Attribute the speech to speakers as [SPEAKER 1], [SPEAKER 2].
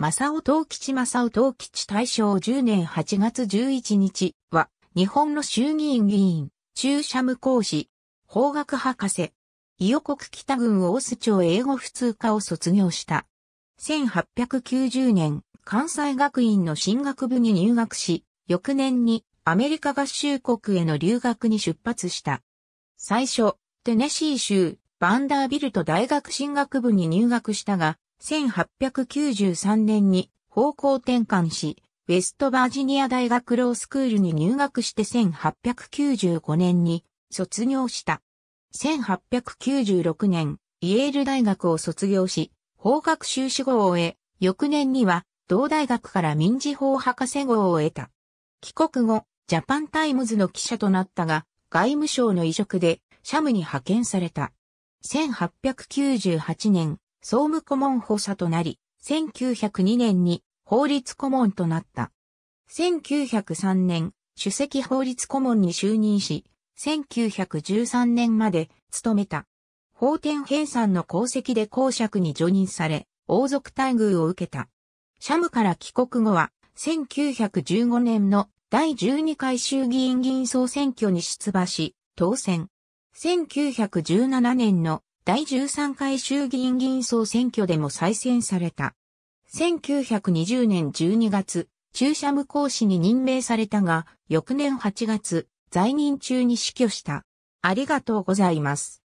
[SPEAKER 1] 正尾東吉正尾東吉大正10年8月11日は、日本の衆議院議員、中社務講師、法学博士、伊予国北郡大須町英語普通科を卒業した。1890年、関西学院の進学部に入学し、翌年にアメリカ合衆国への留学に出発した。最初、テネシー州、バンダービルト大学進学部に入学したが、1893年に方向転換し、ウェストバージニア大学ロースクールに入学して1895年に卒業した。1896年、イエール大学を卒業し、法学修士号を得、翌年には同大学から民事法博士号を得た。帰国後、ジャパンタイムズの記者となったが、外務省の移植で、シャムに派遣された。1898年、総務顧問補佐となり、1902年に法律顧問となった。1903年、主席法律顧問に就任し、1913年まで務めた。法典編纂の功績で公爵に除任され、王族待遇を受けた。シャムから帰国後は、1915年の第12回衆議院議員総選挙に出馬し、当選。1917年の第13回衆議院議員総選挙でも再選された。1920年12月、中社無効士に任命されたが、翌年8月、在任中に死去した。ありがとうございます。